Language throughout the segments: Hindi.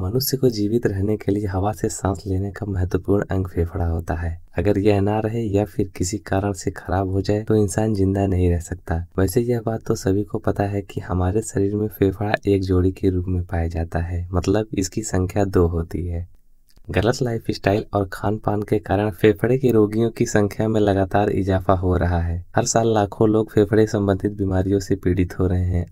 मनुष्य को जीवित रहने के लिए हवा से सांस लेने का महत्वपूर्ण अंग फेफड़ा होता है अगर यह ना रहे या फिर किसी कारण से खराब हो जाए तो इंसान जिंदा नहीं रह सकता वैसे यह बात तो सभी को पता है कि हमारे शरीर में फेफड़ा एक जोड़ी के रूप में पाया जाता है मतलब इसकी संख्या दो होती है गलत लाइफ स्टाइल और खान पान के कारण फेफड़े के रोगियों की संख्या में लगातार इजाफा हो रहा है हर साल लाखों लोग फेफड़े संबंधित बीमारियों से पीड़ित हो रहे हैं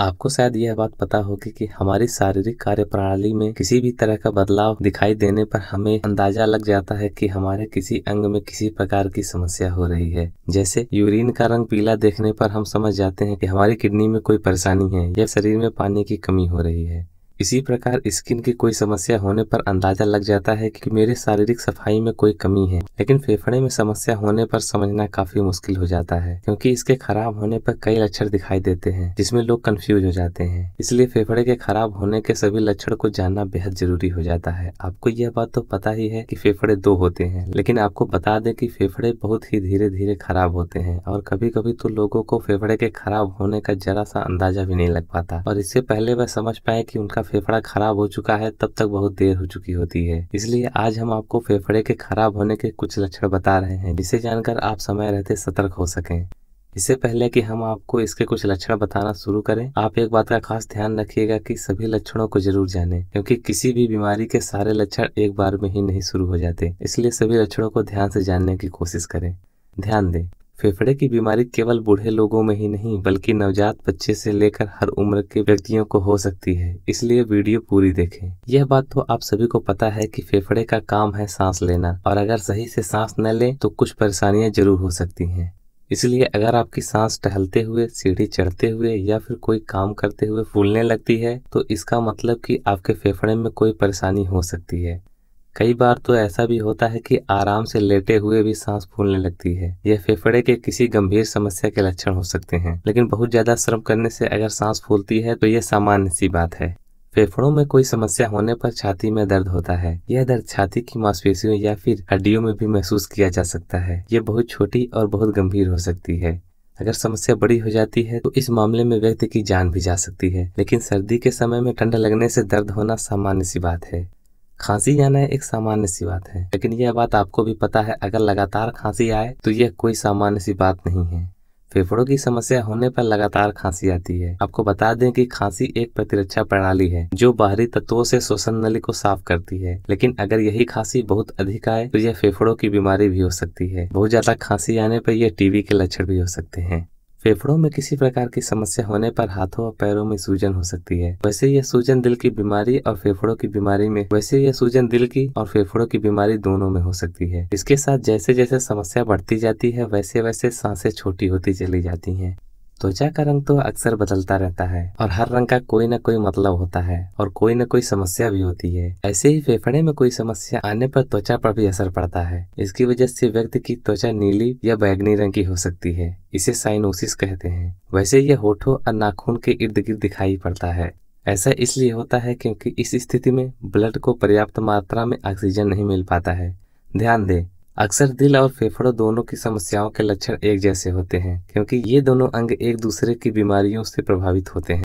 आपको शायद यह बात पता होगी कि हमारी शारीरिक कार्य प्रणाली में किसी भी तरह का बदलाव दिखाई देने पर हमें अंदाजा लग जाता है कि हमारे किसी अंग में किसी प्रकार की समस्या हो रही है जैसे यूरिन का रंग पीला देखने पर हम समझ जाते हैं कि हमारी किडनी में कोई परेशानी है या शरीर में पानी की कमी हो रही है इसी प्रकार स्किन की कोई समस्या होने पर अंदाजा लग जाता है कि मेरे शारीरिक सफाई में कोई कमी है लेकिन फेफड़े में समस्या होने पर समझना काफी मुश्किल हो जाता है क्योंकि इसके खराब होने पर कई लक्षण दिखाई देते हैं जिसमें लोग कंफ्यूज हो जाते हैं इसलिए फेफड़े के खराब होने के सभी लक्षण को जानना बेहद जरूरी हो जाता है आपको यह बात तो पता ही है की फेफड़े दो होते हैं लेकिन आपको बता दें की फेफड़े बहुत ही धीरे धीरे खराब होते हैं और कभी कभी तो लोगों को फेफड़े के खराब होने का जरा सा अंदाजा भी नहीं लग पाता और इससे पहले वह समझ पाए की उनका फेफड़ा खराब हो चुका है तब तक बहुत देर हो चुकी होती है इसलिए आज हम आपको फेफड़े के खराब होने के कुछ लक्षण बता रहे हैं जिसे जानकर आप समय रहते सतर्क हो सकें इससे पहले कि हम आपको इसके कुछ लक्षण बताना शुरू करें आप एक बात का खास ध्यान रखिएगा कि सभी लक्षणों को जरूर जानें क्योंकि किसी भी बीमारी के सारे लक्षण एक बार में ही नहीं शुरू हो जाते इसलिए सभी लक्षणों को ध्यान से जानने की कोशिश करें ध्यान दें फेफड़े की बीमारी केवल बूढ़े लोगों में ही नहीं बल्कि नवजात बच्चे से लेकर हर उम्र के व्यक्तियों को हो सकती है इसलिए वीडियो पूरी देखें यह बात तो आप सभी को पता है कि फेफड़े का काम है सांस लेना और अगर सही से सांस न लें तो कुछ परेशानियां जरूर हो सकती हैं इसलिए अगर आपकी सांस टहलते हुए सीढ़ी चढ़ते हुए या फिर कोई काम करते हुए फूलने लगती है तो इसका मतलब की आपके फेफड़े में कोई परेशानी हो सकती है कई बार तो ऐसा भी होता है कि आराम से लेटे हुए भी सांस फूलने लगती है यह फेफड़े के किसी गंभीर समस्या के लक्षण हो सकते हैं लेकिन बहुत ज्यादा श्रम करने से अगर सांस फूलती है तो यह सामान्य सी बात है फेफड़ों में कोई समस्या होने पर छाती में दर्द होता है यह दर्द छाती की मांसपेशियों या फिर हड्डियों में भी महसूस किया जा सकता है ये बहुत छोटी और बहुत गंभीर हो सकती है अगर समस्या बड़ी हो जाती है तो इस मामले में व्यक्ति की जान भी जा सकती है लेकिन सर्दी के समय में ठंड लगने से दर्द होना सामान्य सी बात है खांसी जाना एक सामान्य सी बात है लेकिन यह बात आपको भी पता है अगर लगातार खांसी आए तो यह कोई सामान्य सी बात नहीं है फेफड़ों की समस्या होने पर लगातार खांसी आती है आपको बता दें कि खांसी एक प्रतिरक्षा प्रणाली है जो बाहरी तत्वों से श्वसन नली को साफ करती है लेकिन अगर यही खांसी बहुत अधिक आए तो यह फेफड़ों की बीमारी भी हो सकती है बहुत ज्यादा खांसी आने पर यह टीबी के लक्षण भी हो सकते हैं फेफड़ों में किसी प्रकार की समस्या होने पर हाथों और पैरों में सूजन हो सकती है वैसे यह सूजन दिल की बीमारी और फेफड़ों की बीमारी में वैसे यह सूजन दिल की और फेफड़ों की बीमारी दोनों में हो सकती है इसके साथ जैसे जैसे समस्या बढ़ती जाती है वैसे वैसे सांसें छोटी होती चली जाती हैं त्वचा का रंग तो अक्सर बदलता रहता है और हर रंग का कोई ना कोई मतलब होता है और कोई ना कोई समस्या भी होती है ऐसे ही फेफड़े में कोई समस्या आने पर त्वचा पर भी असर पड़ता है इसकी वजह से व्यक्ति की त्वचा नीली या बैगनी रंग की हो सकती है इसे साइनोसिस कहते हैं वैसे यह होठों और नाखून के इर्द गिर्द दिखाई पड़ता है ऐसा इसलिए होता है क्योंकि इस स्थिति में ब्लड को पर्याप्त मात्रा में ऑक्सीजन नहीं मिल पाता है ध्यान दें अक्सर दिल और फेफड़ों दोनों की समस्याओं के लक्षण एक जैसे होते हैं क्योंकि ये दोनों अंग एक दूसरे की बीमारियों से प्रभावित होते हैं